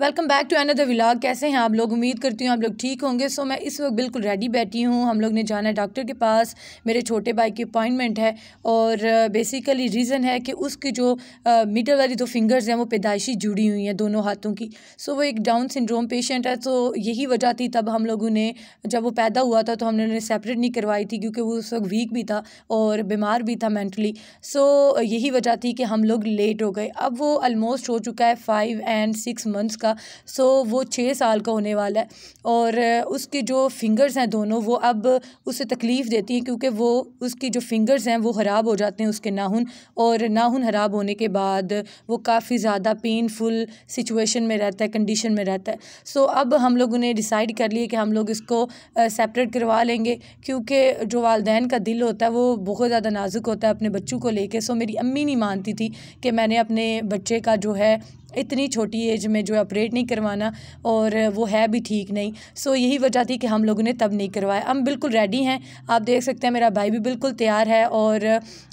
welcome back to another vlog कैसे हैं आप लोग उम्मीद करती हूँ आप लोग ठीक होंगे सो मैं इस वक्त बिल्कुल रेडी बैठी हूँ हम लोग ने जाना है डॉक्टर के पास मेरे छोटे भाई की अपॉइंटमेंट है और बेसिकली uh, रीज़न है कि उसकी जो मिडल uh, वाली दो फिंगर्स हैं वो पैदाइशी जुड़ी हुई हैं दोनों हाथों की सो वो एक डाउन सिंड्रोम पेशेंट है तो यही वजह थी तब हम लोगों ने जब वो पैदा हुआ था तो हमने उन्हें सेपरेट नहीं करवाई थी क्योंकि वो उस वक्त वीक भी था और बीमार भी था मैंटली सो यही वजह थी कि हम लोग लेट हो गए अब वो आलमोस्ट हो चुका है फाइव एंड सिक्स मंथ्स का का सो वो छः साल का होने वाला है और उसके जो फिंगर्स हैं दोनों वो अब उसे तकलीफ़ देती हैं क्योंकि वो उसकी जो फिंगर्स हैं वो ख़राब हो जाते हैं उसके नाहन और नाहन ख़राब होने के बाद वो काफ़ी ज़्यादा पेनफुल सिचुएशन में रहता है कंडीशन में रहता है सो अब हम लोग उन्हें डिसाइड कर लिए कि हम लोग इसको सेपरेट करवा लेंगे क्योंकि जो वालदेन का दिल होता है वो बहुत ज़्यादा नाजुक होता है अपने बच्चों को लेके सो मेरी अम्मी नहीं मानती थी कि मैंने अपने बच्चे का जो है इतनी छोटी एज में जो है ऑपरेट नहीं करवाना और वो है भी ठीक नहीं सो यही वजह थी कि हम लोगों ने तब नहीं करवाया हम बिल्कुल रेडी हैं आप देख सकते हैं मेरा भाई भी बिल्कुल तैयार है और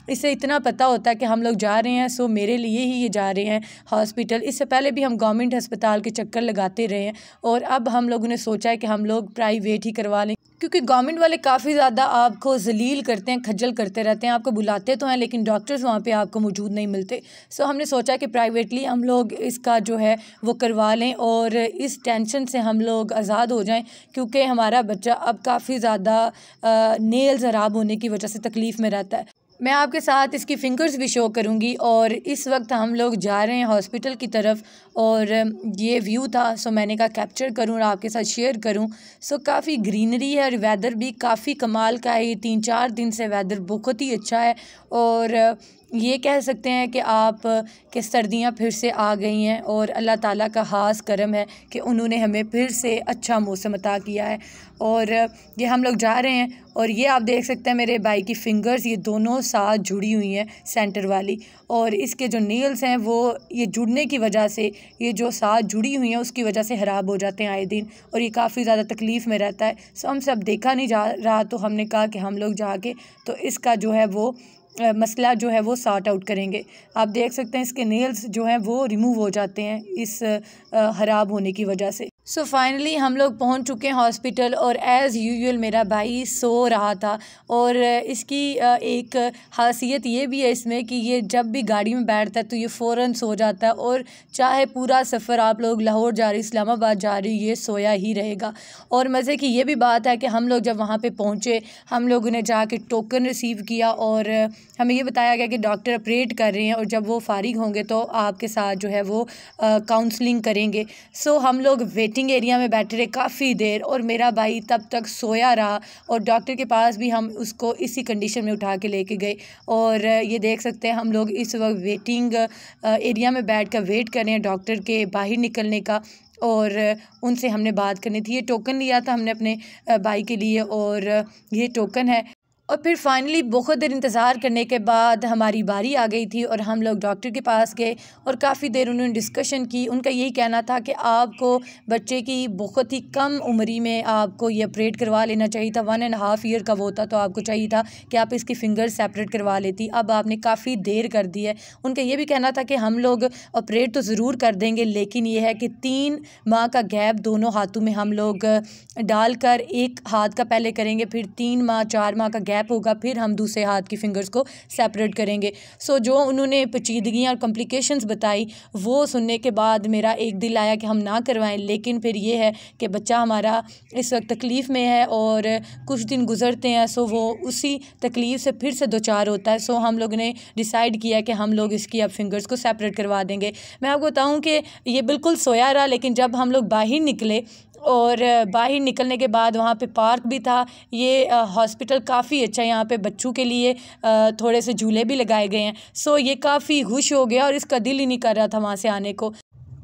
इसे इतना पता होता है कि हम लोग जा रहे हैं सो मेरे लिए ही ये जा रहे हैं हॉस्पिटल इससे पहले भी हम गवर्नमेंट अस्पताल के चक्कर लगाते रहे हैं और अब हम लोगों ने सोचा है कि हम लोग प्राइवेट ही करवा लें क्योंकि गवर्नमेंट वाले काफ़ी ज़्यादा आपको जलील करते हैं खज्जल करते रहते हैं आपको बुलाते तो हैं लेकिन डॉक्टर्स वहाँ पे आपको मौजूद नहीं मिलते सो हमने सोचा कि प्राइवेटली हम लोग इसका जो है वो करवा लें और इस टेंशन से हम लोग आज़ाद हो जाएं क्योंकि हमारा बच्चा अब काफ़ी ज़्यादा नेल ख़राब होने की वजह से तकलीफ़ में रहता है मैं आपके साथ इसकी फ़िंगर्स भी शो करूँगी और इस वक्त हम लोग जा रहे हैं हॉस्पिटल की तरफ और ये व्यू था सो मैंने कहा कैप्चर करूँ और आपके साथ शेयर करूँ सो काफ़ी ग्रीनरी है और वेदर भी काफ़ी कमाल का है ये तीन चार दिन से वेदर बहुत ही अच्छा है और ये कह सकते हैं कि आप के सर्दियाँ फिर से आ गई हैं और अल्लाह ताला का ख़ास करम है कि उन्होंने हमें फिर से अच्छा मौसम अता किया है और ये हम लोग जा रहे हैं और ये आप देख सकते हैं मेरे भाई की फ़िंगर्स ये दोनों साथ जुड़ी हुई हैं सेंटर वाली और इसके जो नील्स हैं वो ये जुड़ने की वजह से ये जो साथ जुड़ी हुई हैं उसकी वजह से ख़राब हो जाते हैं आए दिन और ये काफ़ी ज़्यादा तकलीफ़ में रहता है सो हम सब देखा नहीं जा रहा तो हमने कहा कि हम लोग जाके तो इसका जो है वो मसला जो है वो सॉर्ट आउट करेंगे आप देख सकते हैं इसके नेल्स जो हैं वो रिमूव हो जाते हैं इस ख़राब होने की वजह से सो so फाइनली हम लोग पहुंच चुके हैं हॉस्पिटल और एज़ यूजल मेरा भाई सो रहा था और uh, इसकी uh, एक खासियत ये भी है इसमें कि ये जब भी गाड़ी में बैठता है तो ये फ़ौर सो जाता है और चाहे पूरा सफ़र आप लोग लाहौर जा रही इस्लामाबाद जा रही ये सोया ही रहेगा और मज़े की ये भी बात है कि हम लोग जब वहाँ पर पहुँचे हम लोगों ने कर टोकन रिसीव किया और uh, हमें ये बताया गया कि डॉक्टर अप्रेट कर रहे हैं और जब वो फारिग होंगे तो आपके साथ जो है वो काउंसलिंग करेंगे सो so, हम लोग वेट वेटिंग एरिया में बैठे रहे काफ़ी देर और मेरा भाई तब तक सोया रहा और डॉक्टर के पास भी हम उसको इसी कंडीशन में उठा के लेके गए और ये देख सकते हैं हम लोग इस वक्त वेटिंग एरिया में बैठ कर वेट कर रहे हैं डॉक्टर के बाहर निकलने का और उनसे हमने बात करनी थी ये टोकन लिया था हमने अपने भाई के लिए और ये टोकन है और फिर फाइनली बहुत देर इंतज़ार करने के बाद हमारी बारी आ गई थी और हम लोग डॉक्टर के पास गए और काफ़ी देर उन्होंने डिस्कशन की उनका यही कहना था कि आपको बच्चे की बहुत ही कम उम्र में आपको ये ऑपरेट करवा लेना चाहिए था वन एंड हाफ़ ईयर का वो था तो आपको चाहिए था कि आप इसकी फ़िंगर सेपरेट करवा लेती अब आपने काफ़ी देर कर दी है उनका ये भी कहना था कि हम लोग ऑपरेट तो ज़रूर कर देंगे लेकिन ये है कि तीन माह का गैप दोनों हाथों में हम लोग डाल एक हाथ का पहले करेंगे फिर तीन माह चार माह का गैप गैप होगा फिर हम दूसरे हाथ की फिंगर्स को सेपरेट करेंगे सो जो उन्होंने पेचीदगियाँ और कॉम्प्लिकेशंस बताई वो सुनने के बाद मेरा एक दिल आया कि हम ना करवाएं लेकिन फिर ये है कि बच्चा हमारा इस वक्त तकलीफ़ में है और कुछ दिन गुजरते हैं सो वो उसी तकलीफ़ से फिर से दो चार होता है सो हम लोग ने डिसाइड किया कि हम लोग इसकी अब फिंगर्स को सेपरेट करवा देंगे मैं आपको बताऊँ कि ये बिल्कुल सोया रहा लेकिन जब हम लोग बाहर निकले और बाहर निकलने के बाद वहाँ पे पार्क भी था ये हॉस्पिटल काफ़ी अच्छा है यहाँ पे बच्चों के लिए थोड़े से झूले भी लगाए गए हैं सो ये काफ़ी खुश हो गया और इसका दिल ही नहीं कर रहा था वहाँ से आने को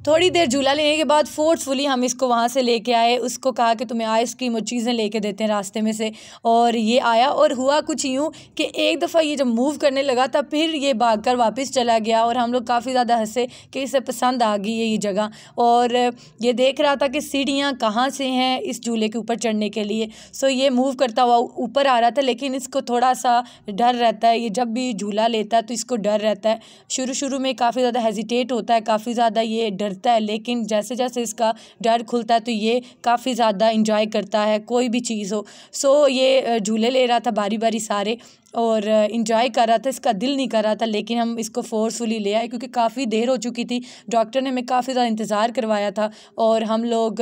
थोड़ी देर झूला लेने के बाद फोर्सफुली हम इसको वहाँ से लेके आए उसको कहा कि तुम्हें आइस क्रीम और चीज़ें लेके देते हैं रास्ते में से और ये आया और हुआ कुछ यूँ कि एक दफ़ा ये जब मूव करने लगा था फिर ये भाग कर वापस चला गया और हम लोग काफ़ी ज़्यादा हंसे कि इसे पसंद आ गई है ये जगह और ये देख रहा था कि सीढ़ियाँ कहाँ से हैं इस झूले के ऊपर चढ़ने के लिए सो ये मूव करता हुआ ऊपर आ रहा था लेकिन इसको थोड़ा सा डर रहता है ये जब भी झूला लेता है तो इसको डर रहता है शुरू शुरू में काफ़ी ज़्यादा हेजिटेट होता है काफ़ी ज़्यादा ये डर करता है लेकिन जैसे जैसे इसका डर खुलता है तो ये काफ़ी ज़्यादा इंजॉय करता है कोई भी चीज़ हो सो ये झूले ले रहा था बारी बारी सारे और इन्जॉय कर रहा था इसका दिल नहीं कर रहा था लेकिन हम इसको फोर्सफुली ले आए क्योंकि काफ़ी देर हो चुकी थी डॉक्टर ने हमें काफ़ी ज़्यादा इंतज़ार करवाया था और हम लोग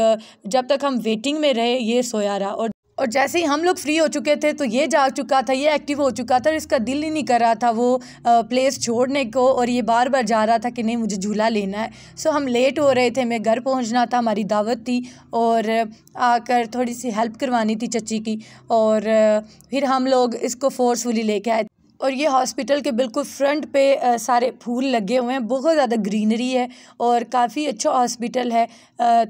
जब तक हम वेटिंग में रहे ये सोया रहा और और जैसे ही हम लोग फ्री हो चुके थे तो ये जा चुका था ये एक्टिव हो चुका था और इसका दिल ही नहीं कर रहा था वो प्लेस छोड़ने को और ये बार बार जा रहा था कि नहीं मुझे झूला लेना है सो हम लेट हो रहे थे मैं घर पहुंचना था हमारी दावत थी और आकर थोड़ी सी हेल्प करवानी थी चची की और फिर हम लोग इसको फोर्सफुली लेके आए और ये हॉस्पिटल के बिल्कुल फ्रंट पे सारे फूल लगे हुए हैं बहुत ज़्यादा ग्रीनरी है और काफ़ी अच्छा हॉस्पिटल है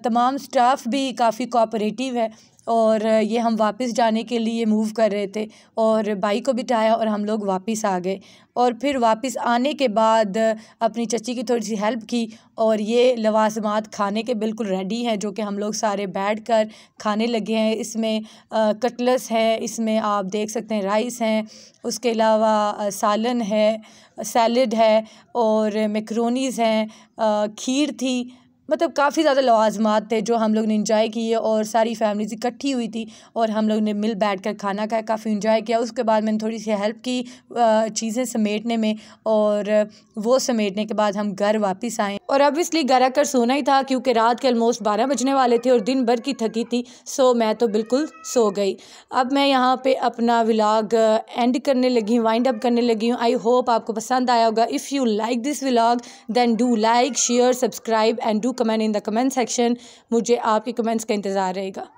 तमाम स्टाफ भी काफ़ी कोऑपरेटिव है और ये हम वापस जाने के लिए मूव कर रहे थे और बाइक को बिठाया और हम लोग वापस आ गए और फिर वापस आने के बाद अपनी चची की थोड़ी सी हेल्प की और ये लवाजमात खाने के बिल्कुल रेडी हैं जो कि हम लोग सारे बैठ कर खाने लगे हैं इसमें कटलस है इसमें आप देख सकते हैं राइस हैं उसके अलावा सालन है सैलड है और मेकरोनीज़ हैं खीर थी मतलब काफ़ी ज़्यादा लवाजमात थे जो हम लोग ने इंजॉय किए और सारी फैमिलीज इकट्ठी हुई थी और हम लोग ने मिल बैठ कर खाना खाया काफ़ी इंजॉय किया उसके बाद मैंने थोड़ी सी हेल्प की चीज़ें समेटने में और वो समेटने के बाद हम घर वापस आए और अब इसलिए घर आकर सोना ही था क्योंकि रात के ऑलमोस्ट बारह बजने वाले थे और दिन भर की थकी थी सो मैं तो बिल्कुल सो गई अब मैं यहाँ पर अपना व्लाग एंड करने लगी हूँ वाइंड अप करने लगी हूँ आई होप आपको पसंद आया होगा if you like this vlog then do like share subscribe and do do comment in the comment section मुझे आपके कमेंट्स का इंतज़ार रहेगा